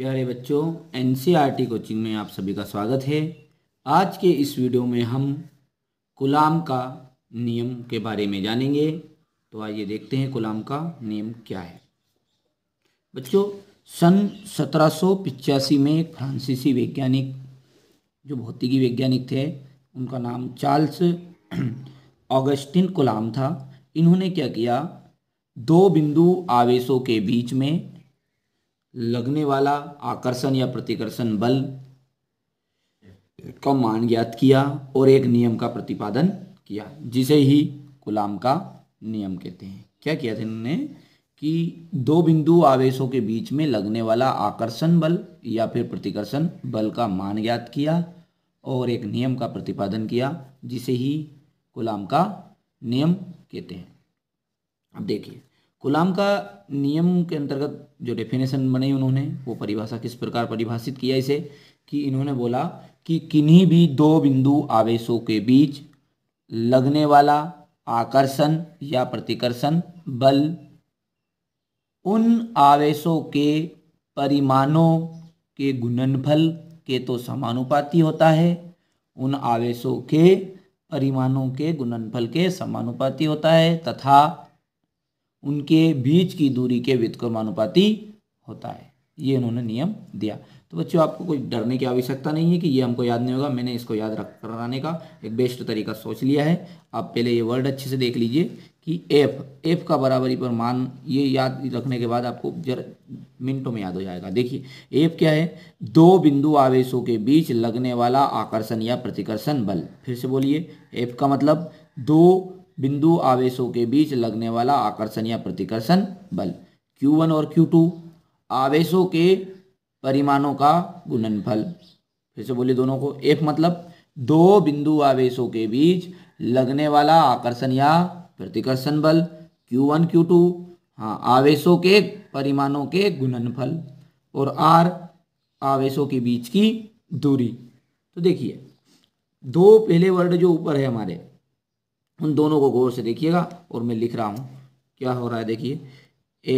प्यारे बच्चों N coaching में आप सभी का स्वागत है आज के इस वीडियो में हम गुलाम का नियम के बारे में जानेंगे तो आइए देखते हैं गुलाम का नियम क्या है बच्चों सन सत्रह में एक फ्रांसीसी वैज्ञानिक जो भौतिकी वैज्ञानिक थे उनका नाम चार्ल्स ऑगस्टिन गुलाम था इन्होंने क्या किया दो बिंदु आवेशों के बीच में लगने वाला आकर्षण या प्रतिकर्षण बल का मान ज्ञात किया और एक नियम का प्रतिपादन किया जिसे ही गुलाम का नियम कहते हैं क्या किया था इन्होंने कि दो बिंदु आवेशों के बीच में लगने वाला आकर्षण बल या फिर प्रतिकर्षण बल का मान ज्ञात किया और एक नियम का प्रतिपादन किया जिसे ही गुलाम का नियम कहते हैं अब देखिए गुलाम का नियम के अंतर्गत जो डेफिनेशन बनाई उन्होंने वो परिभाषा किस प्रकार परिभाषित किया इसे कि इन्होंने बोला कि किन्हीं भी दो बिंदु आवेशों के बीच लगने वाला आकर्षण या प्रतिकर्षण बल उन आवेशों के परिमाणों के गुणनफल के तो समानुपाती होता है उन आवेशों के परिमाणों के गुणनफल के समानुपाती होता है तथा उनके बीच की दूरी के व्युत्क्रमानुपाती होता है ये इन्होंने नियम दिया तो बच्चों आपको कोई डरने की आवश्यकता नहीं है कि ये हमको याद नहीं होगा मैंने इसको याद रख कराने का एक बेस्ट तरीका सोच लिया है आप पहले ये वर्ड अच्छे से देख लीजिए कि एफ एफ का बराबरी पर मान ये याद रखने के बाद आपको जर मिनटों में याद हो जाएगा देखिए एफ क्या है दो बिंदु आवेशों के बीच लगने वाला आकर्षण या प्रतिकर्षण बल फिर से बोलिए एफ का मतलब दो बिंदु आवेशों के बीच लगने वाला आकर्षण या प्रतिकर्षण बल Q1 और Q2 आवेशों के परिमाणों का गुणनफल फिर से बोलिए दोनों को F मतलब दो बिंदु आवेशों के बीच लगने वाला आकर्षण या प्रतिकर्षण बल Q1 Q2 हाँ आवेशों के परिमाणों के गुणनफल और R आवेशों के बीच की दूरी तो देखिए दो पहले वर्ड जो ऊपर है हमारे उन दोनों को गौर से देखिएगा और मैं लिख रहा हूँ क्या हो रहा है देखिए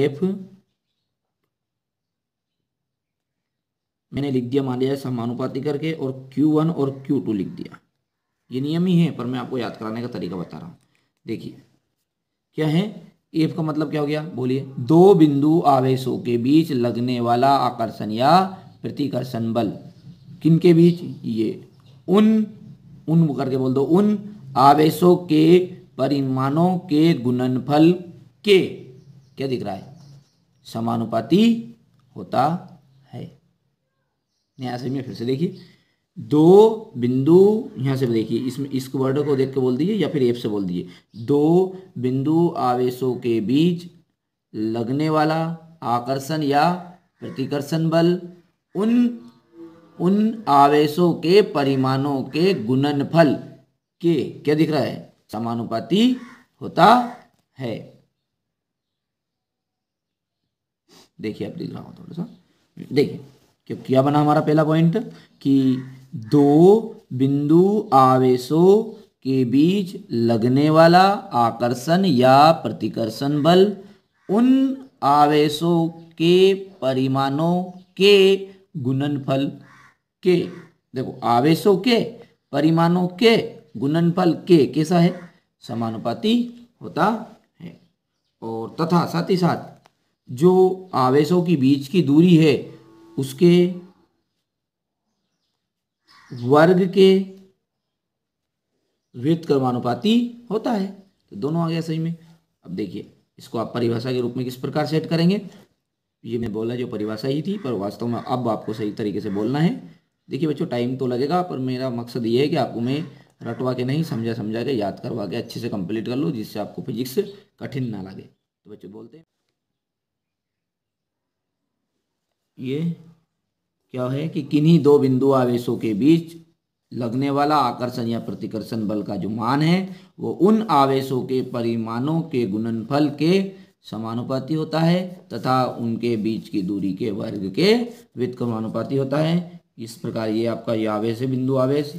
एफ मैंने लिख दिया मान लिया समानुपाती करके और क्यू वन और क्यू टू लिख दिया ये नियम ही है पर मैं आपको याद कराने का तरीका बता रहा हूँ देखिए क्या है एफ का मतलब क्या हो गया बोलिए दो बिंदु आवेशों के बीच लगने वाला आकर्षण या प्रतिकर्षण बल किन के बीच ये उन उन करके बोल दो उन आवेशों के परिमाणों के गुणनफल के क्या दिख रहा है समानुपाती होता है यहां से मैं फिर से देखिए दो बिंदु यहां से देखिए इसमें इस वर्ड को देख के बोल दीजिए या फिर एफ से बोल दीजिए दो बिंदु आवेशों के बीच लगने वाला आकर्षण या प्रतिकर्षण बल उन उन आवेशों के परिमाणों के गुणनफल के क्या दिख रहा है समानुपाती होता है देखिए अब दिख रहा हूं थोड़ा सा देखिए क्यों क्या बना हमारा पहला पॉइंट कि दो बिंदु आवेशों के बीच लगने वाला आकर्षण या प्रतिकर्षण बल उन आवेशों के परिमाणों के गुणनफल के देखो आवेशों के परिमाणों के गुणनफल के कैसा है समानुपाती होता है और तथा साथ ही साथ जो आवेशों के बीच की दूरी है उसके वर्ग के व्युतक्रमानुपाती होता है तो दोनों आ गया सही में अब देखिए इसको आप परिभाषा के रूप में किस प्रकार सेट करेंगे ये मैं बोला जो परिभाषा ही थी पर वास्तव में अब आपको सही तरीके से बोलना है देखिए बच्चों टाइम तो लगेगा पर मेरा मकसद ये है कि आपको मैं रटवा के नहीं समझा समझा के याद करवा के अच्छे से कंप्लीट कर लो जिससे आपको फिजिक्स कठिन ना लगे तो बच्चे बोलते हैं ये क्या है कि किन्हीं दो बिंदु आवेशों के बीच लगने वाला आकर्षण या प्रतिकर्षण बल का जो मान है वो उन आवेशों के परिमाणों के गुणनफल के समानुपाति होता है तथा उनके बीच की दूरी के वर्ग के व्युत्क्रमानुपाती होता है इस प्रकार ये आपका ये आवेश है बिंदु आवेश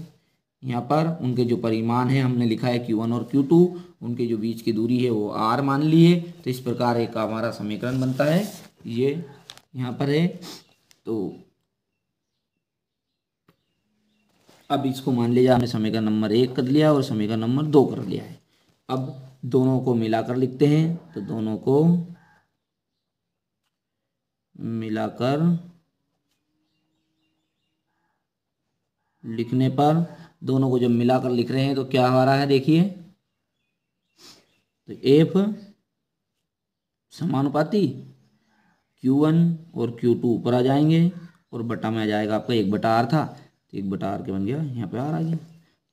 यहाँ पर उनके जो परिमाण है हमने लिखा है Q1 और Q2 उनके जो बीच की दूरी है वो R मान ली है तो इस प्रकार एक हमारा समीकरण बनता है ये यहाँ पर है तो अब इसको मान लीजिए हमने समीकरण नंबर एक कर लिया और समीकरण नंबर दो कर लिया है अब दोनों को मिलाकर लिखते हैं तो दोनों को मिलाकर लिखने पर दोनों को जब मिलाकर लिख रहे हैं तो क्या आ रहा है देखिए तो एफ समानुपाती क्यू वन और क्यू टू ऊपर आ जाएंगे और बटा में आ जाएगा आपका एक बटा आर था तो एक बटा आर के बन गया यहाँ पे आर आ गया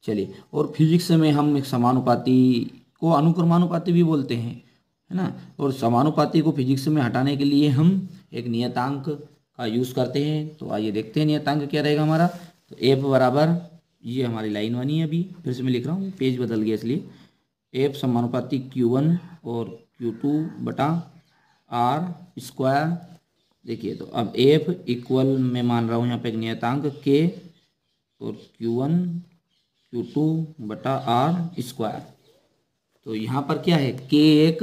चलिए और फिजिक्स में हम एक समानुपाती को अनुक्रमानुपाती भी बोलते हैं है ना और समानुपाती को फिजिक्स में हटाने के लिए हम एक नियतांक का यूज़ करते हैं तो आइए देखते हैं नियतांक क्या रहेगा हमारा तो एफ बराबर ये हमारी लाइन वानी है अभी फिर से मैं लिख रहा हूँ पेज बदल गया इसलिए एफ समानुपाती क्यू वन और क्यू टू बटा आर स्क्वायर देखिए तो अब एफ इक्वल मैं मान रहा हूँ यहाँ पे एक नियतांक के और क्यू वन क्यू टू बटा आर स्क्वायर तो यहाँ पर क्या है के एक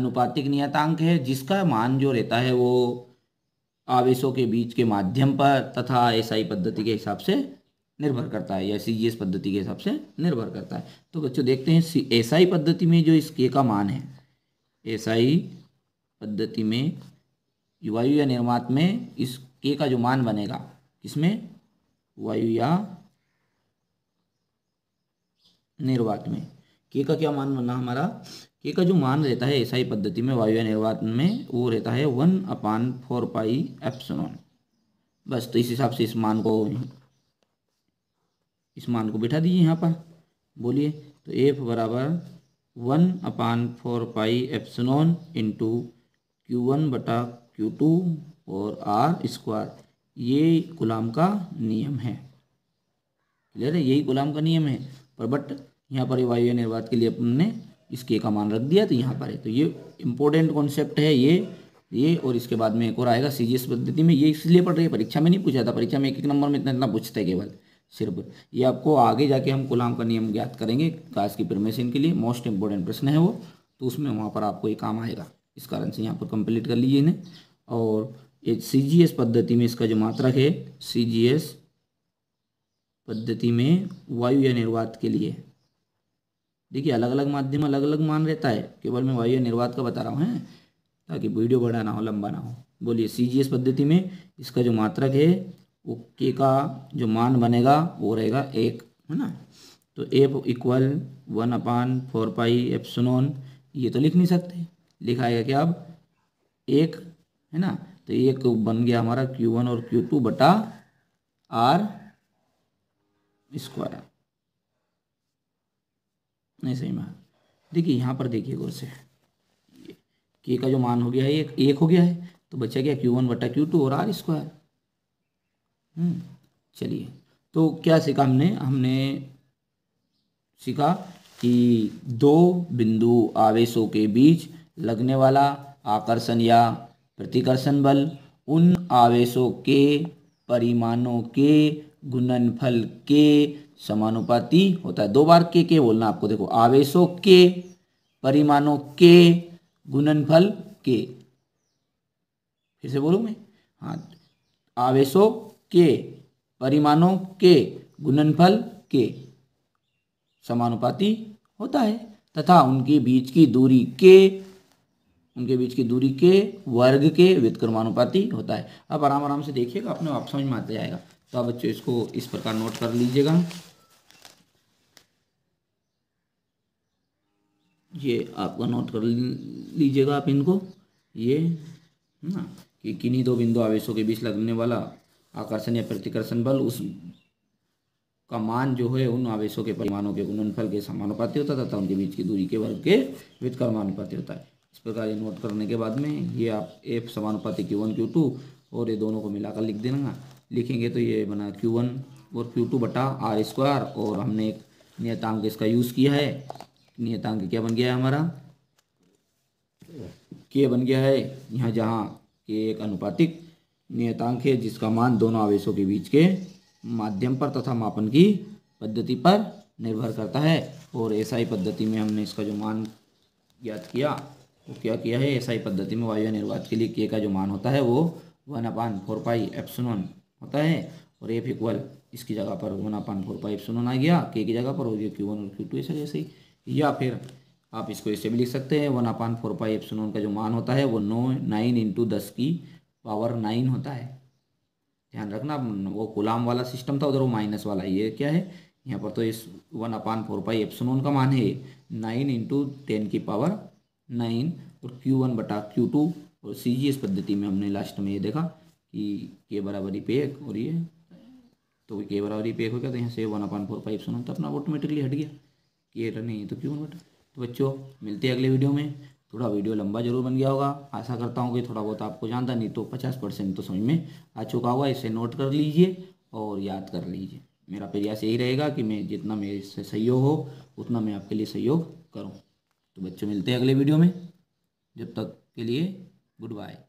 अनुपातिक नियतांक है जिसका मान जो रहता है वो आवेशों के बीच के माध्यम पर तथा ऐसा ही पद्धति के हिसाब से निर्भर करता है या सी जी एस पद्धति के हिसाब से निर्भर करता है तो बच्चों देखते हैं एस आई पद्धति में जो इस के का मान है एस आई पद्धति में वायु या निर्मात में इस के का जो मान बनेगा किसमें वायु या निर्वात में के का क्या मान बनना हमारा के का जो मान रहता है एसआई पद्धति में वायु या निर्वात में वो रहता है वन अपान फोर पाई एप्सनॉन बस तो इस हिसाब से इस मान को इस मान को बिठा दीजिए यहाँ पर बोलिए तो एफ बराबर one upon four pi epsilon into Q one बटा क्यू टू और आर स्क्वायर ये गुलाम का नियम है क्लियर है यही गुलाम का नियम है पर बट यहाँ पर वायु निर्वात के लिए अपने इसके का मान रख दिया तो यहाँ पर है तो ये इम्पोर्टेंट कॉन्सेप्ट है ये ये और इसके बाद में एक और आएगा एस पद्धति में ये इसलिए पढ़ रही है परीक्षा में नहीं पूछा था परीक्षा में एक एक नंबर में इतना इतना पूछते केवल सिर्फ ये आपको आगे जाके हम गुलाम का नियम ज्ञात करेंगे काज की प्रमेशन के लिए मोस्ट इम्पोर्टेंट प्रश्न है वो तो उसमें वहाँ पर आपको ये काम आएगा इस कारण से यहाँ पर कंप्लीट कर लीजिए इन्हें और ये सी पद्धति में इसका जो मात्रक है सी पद्धति में वायु या निर्वात के लिए देखिए अलग अलग माध्यम अलग अलग मान रहता है केवल मैं वायु या निर्वात का बता रहा हूँ हैं ताकि वीडियो बड़ा ना हो लंबा ना हो बोलिए सी पद्धति में इसका जो मात्रक है वो के का जो मान बनेगा वो रहेगा एक है ना तो F equal one upon four pi epsilon ये तो लिख नहीं सकते लिखा है क्या अब एक है ना तो एक बन गया हमारा क्यू वन और क्यू टू बटा आर स्क्वायर नहीं सही मैं देखिए यहाँ पर देखिए गौर से के का जो मान हो गया है एक एक हो गया है तो बचा गया क्यू वन बटा क्यू टू और आर स्क्वायर चलिए तो क्या सीखा हमने हमने सीखा कि दो बिंदु आवेशों के बीच लगने वाला आकर्षण या प्रतिकर्षण बल उन आवेशों के परिमाणों के गुणनफल के समानुपाती होता है दो बार के के बोलना आपको देखो आवेशों के परिमाणों के गुणनफल के फिर से बोलूँ मैं हाँ आवेशों के परिमाणों के गुणनफल के समानुपाती होता है तथा उनके बीच की दूरी के उनके बीच की दूरी के वर्ग के व्युतक्रमानुपाती होता है अब आराम आराम से देखिएगा अपने आप समझ में आते जाएगा तो आप बच्चों इसको इस प्रकार नोट कर लीजिएगा ये आपका नोट कर लीजिएगा आप इनको ये ना कि किन्हीं दो बिंदु आवेशों के बीच लगने वाला आकर्षण या प्रतिकर्षण बल उस का मान जो है उन आवेशों के परिमाणों के गुणनफल के समानुपाती होता तथा उनके बीच की दूरी के वर्ग के व्युत्कर्मानुपाती होता है इस प्रकार ये नोट करने के बाद में ये आप एफ समानुपाति क्यू वन क्यू टू और ये दोनों को मिलाकर लिख देना लिखेंगे तो ये बना क्यू वन और क्यू टू बटा आर स्क्वायर और हमने एक नियतांक इसका यूज़ किया है नियतांक क्या बन गया है हमारा के बन गया है यहाँ जहाँ के एक अनुपातिक नियतांक है जिसका मान दोनों आवेशों के बीच के माध्यम पर तथा मापन की पद्धति पर निर्भर करता है और ऐसा ही पद्धति में हमने इसका जो मान ज्ञात किया वो क्या किया है ऐसा ही पद्धति में वायु निर्वात के लिए के का जो मान होता है वो वन अपान फोर पाई एप्सनोन होता है और एफ इक्वल इसकी जगह पर वन अपान फोर पाई एप्सनोन आ गया के की जगह पर हो गया क्यू वन और क्यू टू ऐसा जैसे ही या फिर आप इसको ऐसे भी लिख सकते हैं वन अपान फोर पाई एप्सनोन का जो मान होता है वो नौ नाइन इंटू दस की पावर नाइन होता है ध्यान रखना वो गुलाम वाला सिस्टम था उधर वो माइनस वाला ये क्या है यहाँ पर तो इस वन अपान फोर पाई एप्सनोन का मान है नाइन इंटू टेन की पावर नाइन और क्यू वन बटा क्यू टू और सी जी एस पद्धति में हमने लास्ट में ये देखा कि के बराबरी पे एक और ये तो के बराबरी पे एक हो गया तो यहाँ से वन अपान फोर पाई एप्सनोन तो अपना ऑटोमेटिकली हट गया के नहीं तो क्यू वन बटा तो बच्चों मिलते हैं अगले वीडियो में थोड़ा वीडियो लंबा जरूर बन गया होगा आशा करता हूँ कि थोड़ा बहुत आपको जानता नहीं तो पचास परसेंट तो समझ में आ चुका होगा इसे नोट कर लीजिए और याद कर लीजिए मेरा प्रयास यही रहेगा कि मैं जितना मेरे से सहयोग हो उतना मैं आपके लिए सहयोग करूँ तो बच्चों मिलते हैं अगले वीडियो में जब तक के लिए गुड बाय